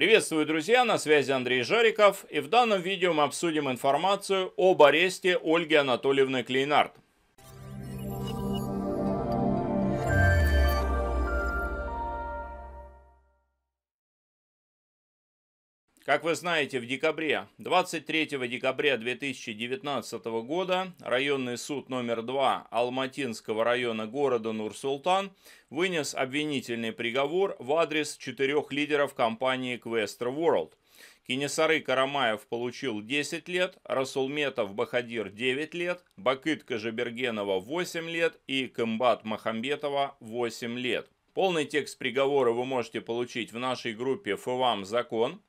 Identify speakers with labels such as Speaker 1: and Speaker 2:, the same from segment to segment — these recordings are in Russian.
Speaker 1: Приветствую, друзья, на связи Андрей Жариков, и в данном видео мы обсудим информацию об аресте Ольги Анатольевны Клейнард. Как вы знаете, в декабре, 23 декабря 2019 года, районный суд номер 2 Алматинского района города Нур-Султан вынес обвинительный приговор в адрес четырех лидеров компании Quester World. Кинесары Карамаев получил 10 лет, Расулметов Бахадир 9 лет, Бакыт Кожебергенова 8 лет и Кымбат Махамбетова 8 лет. Полный текст приговора вы можете получить в нашей группе «ФВАМ закон».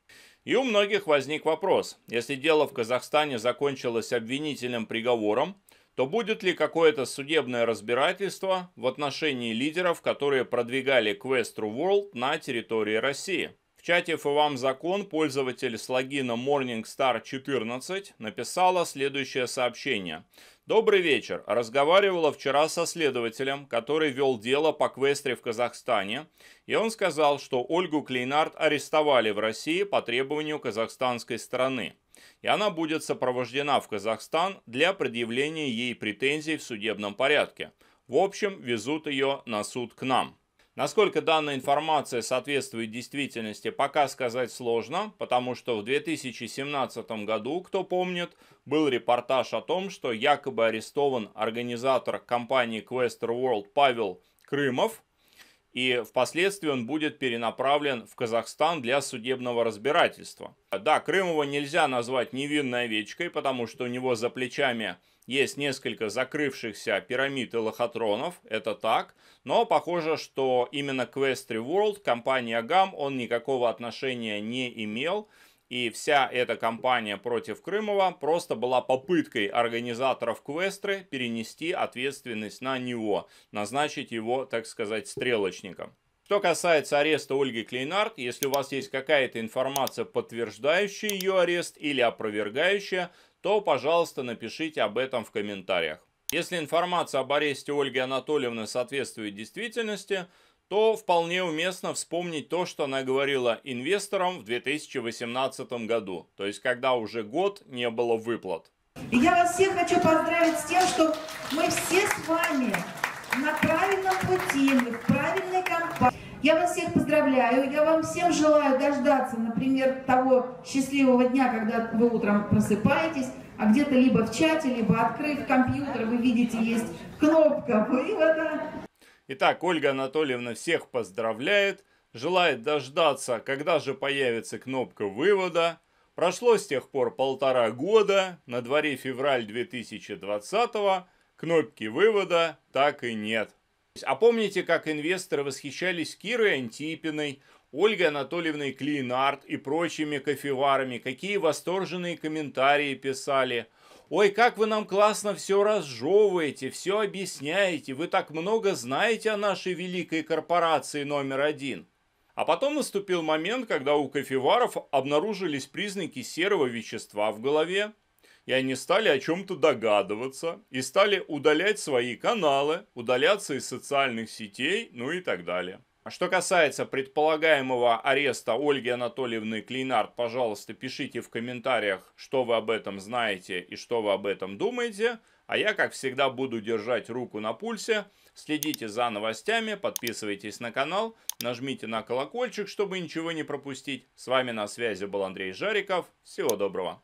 Speaker 1: И у многих возник вопрос, если дело в Казахстане закончилось обвинительным приговором, то будет ли какое-то судебное разбирательство в отношении лидеров, которые продвигали Quest True World на территории России? В чате «ФВАМ закон» пользователь с логином Morningstar14 написала следующее сообщение. «Добрый вечер. Разговаривала вчера со следователем, который вел дело по квестре в Казахстане, и он сказал, что Ольгу Клейнард арестовали в России по требованию казахстанской стороны, и она будет сопровождена в Казахстан для предъявления ей претензий в судебном порядке. В общем, везут ее на суд к нам». Насколько данная информация соответствует действительности, пока сказать сложно, потому что в 2017 году, кто помнит, был репортаж о том, что якобы арестован организатор компании Quester World Павел Крымов, и впоследствии он будет перенаправлен в Казахстан для судебного разбирательства. Да, Крымова нельзя назвать невинной овечкой, потому что у него за плечами есть несколько закрывшихся пирамид и лохотронов, это так, но похоже, что именно Questry World, компания GAM, он никакого отношения не имел, и вся эта компания против Крымова просто была попыткой организаторов Квестры перенести ответственность на него, назначить его, так сказать, стрелочником. Что касается ареста Ольги Клейнард, если у вас есть какая-то информация, подтверждающая ее арест или опровергающая, то, пожалуйста, напишите об этом в комментариях. Если информация об аресте Ольги Анатольевны соответствует действительности, то вполне уместно вспомнить то, что она говорила инвесторам в 2018 году, то есть когда уже год не было выплат. я вас всех хочу поздравить с тем, что мы все с вами на правильном пути, в я вас всех поздравляю, я вам всем желаю дождаться, например, того счастливого дня, когда вы утром просыпаетесь, а где-то либо в чате, либо открыв компьютер, вы видите, есть кнопка вывода. Итак, Ольга Анатольевна всех поздравляет, желает дождаться, когда же появится кнопка вывода. Прошло с тех пор полтора года, на дворе февраль 2020 кнопки вывода так и нет. А помните, как инвесторы восхищались Кирой Антипиной, Ольгой Анатольевной Клинард и прочими кофеварами? Какие восторженные комментарии писали – Ой, как вы нам классно все разжевываете, все объясняете, вы так много знаете о нашей великой корпорации номер один. А потом наступил момент, когда у кофеваров обнаружились признаки серого вещества в голове, и они стали о чем-то догадываться, и стали удалять свои каналы, удаляться из социальных сетей, ну и так далее. Что касается предполагаемого ареста Ольги Анатольевны Клейнард, пожалуйста, пишите в комментариях, что вы об этом знаете и что вы об этом думаете. А я, как всегда, буду держать руку на пульсе. Следите за новостями, подписывайтесь на канал, нажмите на колокольчик, чтобы ничего не пропустить. С вами на связи был Андрей Жариков. Всего доброго.